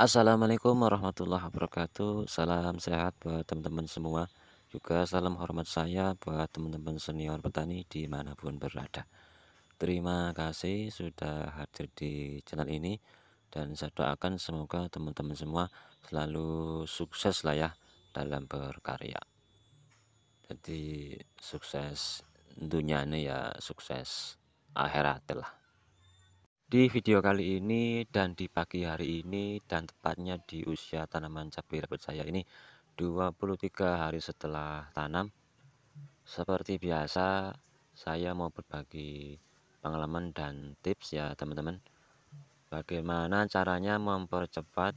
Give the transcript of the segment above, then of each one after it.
Assalamualaikum warahmatullahi wabarakatuh Salam sehat buat teman-teman semua Juga salam hormat saya buat teman-teman senior petani dimanapun berada Terima kasih sudah hadir di channel ini Dan saya doakan semoga teman-teman semua selalu sukses lah ya dalam berkarya Jadi sukses dunia ini ya sukses akhirat lah di video kali ini dan di pagi hari ini dan tepatnya di usia tanaman cabai rawit saya ini 23 hari setelah tanam Seperti biasa saya mau berbagi pengalaman dan tips ya teman-teman Bagaimana caranya mempercepat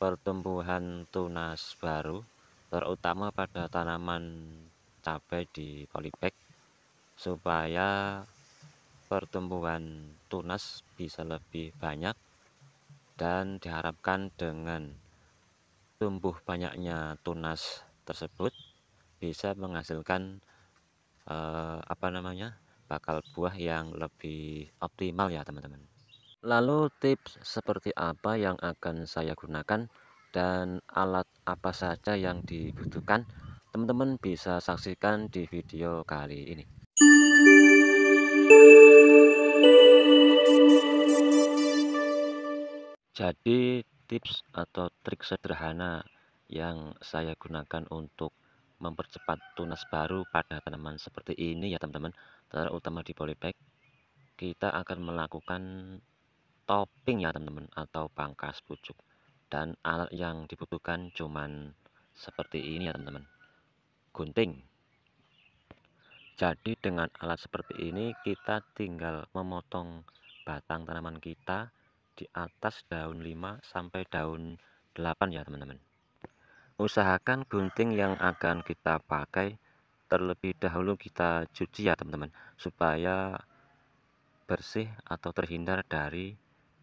pertumbuhan tunas baru terutama pada tanaman cabai di polybag supaya pertumbuhan tunas bisa lebih banyak dan diharapkan dengan tumbuh banyaknya tunas tersebut bisa menghasilkan eh, apa namanya bakal buah yang lebih optimal ya teman-teman lalu tips seperti apa yang akan saya gunakan dan alat apa saja yang dibutuhkan teman-teman bisa saksikan di video kali ini Thank you. Jadi tips atau trik sederhana yang saya gunakan untuk mempercepat tunas baru pada tanaman seperti ini ya teman-teman terutama di polybag kita akan melakukan topping ya teman-teman atau pangkas pucuk dan alat yang dibutuhkan cuman seperti ini ya teman-teman gunting jadi dengan alat seperti ini kita tinggal memotong batang tanaman kita di atas daun 5 sampai daun 8 ya teman-teman usahakan gunting yang akan kita pakai terlebih dahulu kita cuci ya teman-teman supaya bersih atau terhindar dari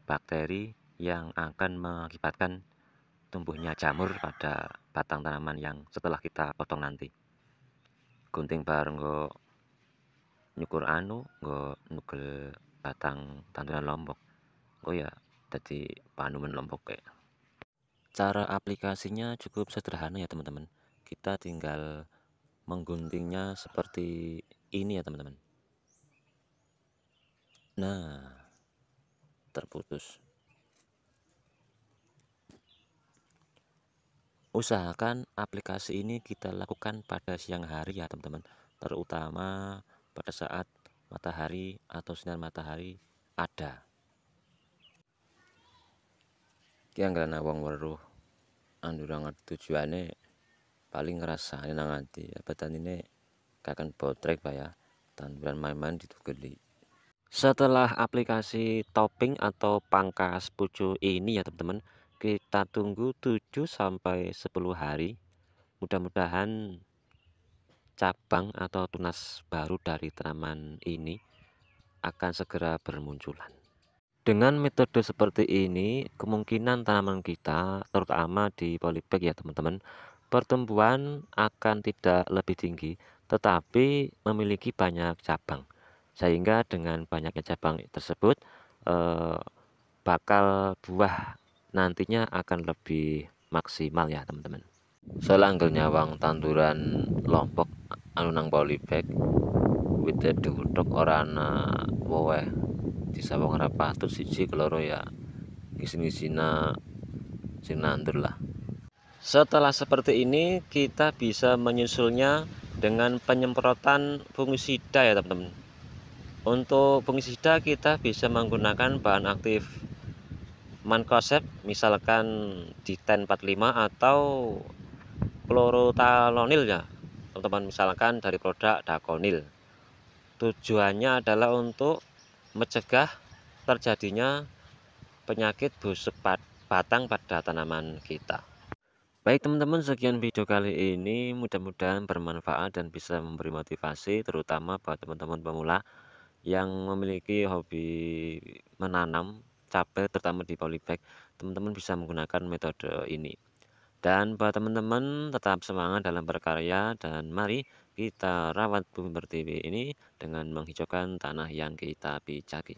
bakteri yang akan mengakibatkan tumbuhnya jamur pada batang tanaman yang setelah kita potong nanti gunting bareng go nyukur anu go nukel batang tanduran lombok oh ya jadi panuman lombok kayak cara aplikasinya cukup sederhana ya teman-teman kita tinggal mengguntingnya seperti ini ya teman-teman nah terputus usahakan aplikasi ini kita lakukan pada siang hari ya teman-teman terutama pada saat matahari atau sinar matahari ada yang anggrana wong weruh anu ora ngerti tujuane paling ngrasani nang ati apa ini kakan botrek ya tanduran main-main di. setelah aplikasi topping atau pangkas pucuk ini ya teman-teman kita tunggu 7 sampai 10 hari mudah-mudahan cabang atau tunas baru dari tanaman ini akan segera bermunculan dengan metode seperti ini, kemungkinan tanaman kita, terutama di polybag ya teman-teman, pertumbuhan akan tidak lebih tinggi, tetapi memiliki banyak cabang. Sehingga dengan banyaknya cabang tersebut, eh, bakal buah nantinya akan lebih maksimal ya teman-teman. Selanggel nyawang tanduran lompok anunang polybag, the dutok orana weweh desa Wangrapa tur siji keloro ya ngisi ngisina sing nandur lah setelah seperti ini kita bisa menyusulnya dengan penyemprotan fungisida ya teman-teman untuk fungisida kita bisa menggunakan bahan aktif mankosep misalkan di 1045 atau klorotalonil ya teman-teman misalkan dari produk dakonil tujuannya adalah untuk mencegah terjadinya penyakit busuk batang pada tanaman kita. Baik teman-teman sekian video kali ini mudah-mudahan bermanfaat dan bisa memberi motivasi terutama buat teman-teman pemula yang memiliki hobi menanam cabai terutama di polybag teman-teman bisa menggunakan metode ini. Dan buat teman-teman tetap semangat dalam berkarya dan mari kita rawat bumi pertiwi ini dengan menghijaukan tanah yang kita pijaki.